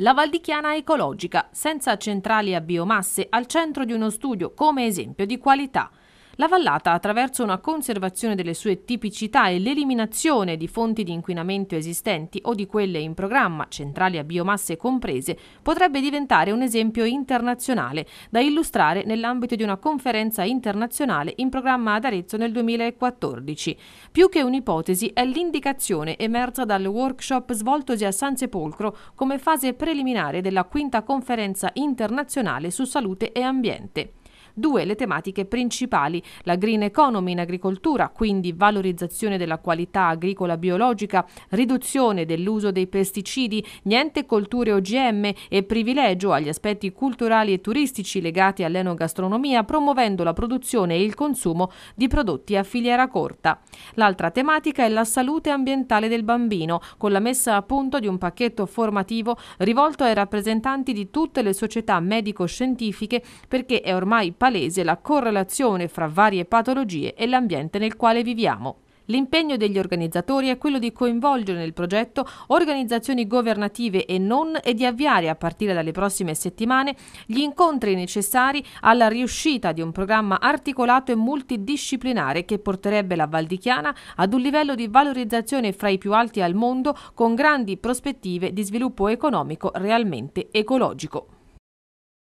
La Valdichiana ecologica, senza centrali a biomasse, al centro di uno studio come esempio di qualità la vallata, attraverso una conservazione delle sue tipicità e l'eliminazione di fonti di inquinamento esistenti o di quelle in programma, centrali a biomasse comprese, potrebbe diventare un esempio internazionale da illustrare nell'ambito di una conferenza internazionale in programma ad Arezzo nel 2014. Più che un'ipotesi è l'indicazione emersa dal workshop svoltosi a San Sepolcro come fase preliminare della quinta conferenza internazionale su salute e ambiente. Due le tematiche principali, la green economy in agricoltura, quindi valorizzazione della qualità agricola biologica, riduzione dell'uso dei pesticidi, niente colture OGM e privilegio agli aspetti culturali e turistici legati all'enogastronomia, promuovendo la produzione e il consumo di prodotti a filiera corta. L'altra tematica è la salute ambientale del bambino, con la messa a punto di un pacchetto formativo rivolto ai rappresentanti di tutte le società medico-scientifiche perché è ormai particolare palese la correlazione fra varie patologie e l'ambiente nel quale viviamo. L'impegno degli organizzatori è quello di coinvolgere nel progetto organizzazioni governative e non e di avviare a partire dalle prossime settimane gli incontri necessari alla riuscita di un programma articolato e multidisciplinare che porterebbe la Valdichiana ad un livello di valorizzazione fra i più alti al mondo con grandi prospettive di sviluppo economico realmente ecologico.